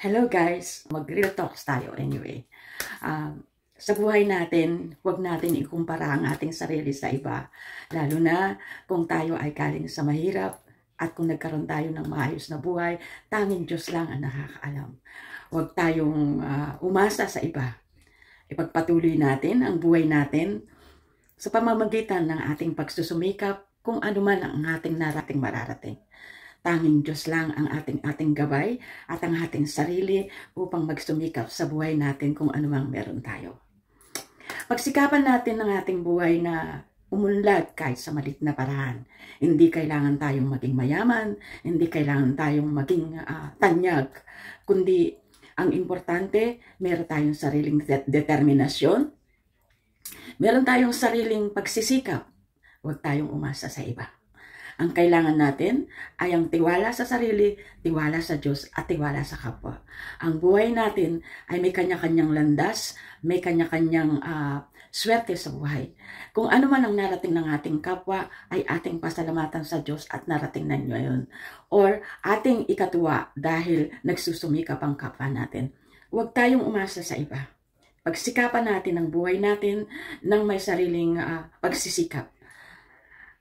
Hello guys! Mag-real talks tayo anyway. Um, sa buhay natin, huwag natin ikumpara ang ating sarili sa iba. Lalo na kung tayo ay galing sa mahirap at kung nagkaroon tayo ng maayos na buhay, tanging Diyos lang ang nakakaalam. Huwag tayong uh, umasa sa iba. Ipagpatuloy natin ang buhay natin sa pamamagitan ng ating pagsusumikap kung ano man ang ating narating mararating. Tanging Diyos lang ang ating-ating gabay at ang ating sarili upang magsumikap sa buhay natin kung anumang meron tayo. Pagsikapan natin ang ating buhay na umunlad kahit sa malit na paraan. Hindi kailangan tayong maging mayaman, hindi kailangan tayong maging uh, tanyag, kundi ang importante, meron tayong sariling det determinasyon, meron tayong sariling pagsisikap, huwag tayong umasa sa iba. Ang kailangan natin ay ang tiwala sa sarili, tiwala sa Diyos at tiwala sa kapwa. Ang buhay natin ay may kanya-kanyang landas, may kanya-kanyang uh, swerte sa buhay. Kung ano man ang narating ng ating kapwa ay ating pasalamatan sa Diyos at narating na niyo yun. Or ating ikatuwa dahil nagsusumikap ang kapwa natin. Huwag tayong umasa sa iba pagsikapan natin ang buhay natin ng may sariling uh, ah, pagsisikap.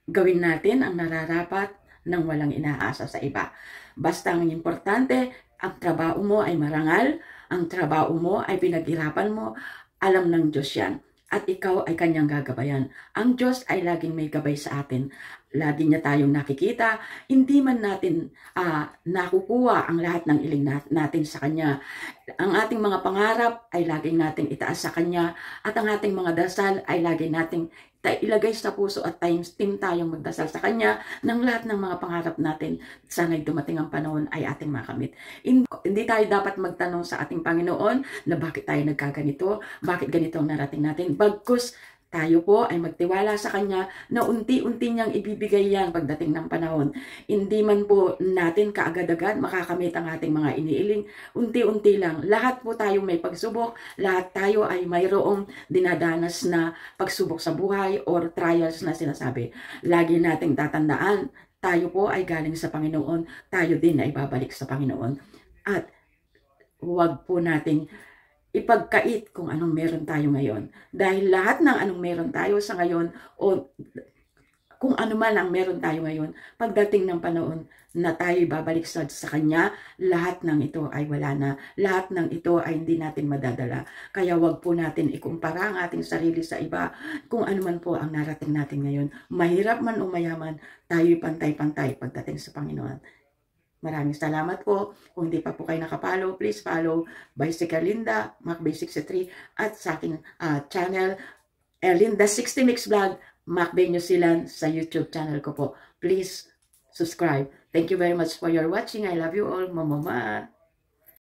Gawin natin ang nararapat ng walang inaasa sa iba. Basta ang importante, ang trabaho mo ay marangal, ang trabaho mo ay pinaghirapan mo, alam ng Diyos yan. At ikaw ay kanyang gagabayan. Ang Diyos ay laging may gabay sa atin. Lagi niya tayong nakikita. Hindi man natin uh, nakukuha ang lahat ng iling natin sa Kanya. Ang ating mga pangarap ay laging nating itaas sa Kanya. At ang ating mga dasal ay laging nating tay, ilagay sa puso at times team tayong magdasal sa Kanya ng lahat ng mga pangarap natin. Sana'y dumating ang panahon ay ating makamit. Hindi tayo dapat magtanong sa ating Panginoon na bakit tayo nagkaganito, bakit ganito ang narating natin. Bagkus tayo po ay magtiwala sa Kanya na unti-unti niyang ibibigay yan pagdating ng panahon. Hindi man po natin kaagad-agad makakamit ang ating mga iniiling. Unti-unti lang. Lahat po tayo may pagsubok. Lahat tayo ay mayroong dinadanas na pagsubok sa buhay or trials na sinasabi. Lagi nating tatandaan, tayo po ay galing sa Panginoon. Tayo din ay babalik sa Panginoon. At huwag po nating ipagkait kung anong meron tayo ngayon. Dahil lahat ng anong meron tayo sa ngayon o kung ano man ang meron tayo ngayon, pagdating ng panahon na tayo babalik sa, sa Kanya, lahat ng ito ay wala na. Lahat ng ito ay hindi natin madadala. Kaya wag po natin ikumpara ang ating sarili sa iba kung ano man po ang narating natin ngayon. Mahirap man o mayaman, tayo pantay-pantay pagdating sa Panginoon. Maraming salamat po. Kung hindi pa po kayo nakapollow, please follow Bicycle Linda, macbay 3 at sa akin uh, ah, channel, eh, Linda60 Mix Vlog, MacBay New Zealand, sa YouTube channel ko po. Please subscribe. Thank you very much for your watching. I love you all. Mamama.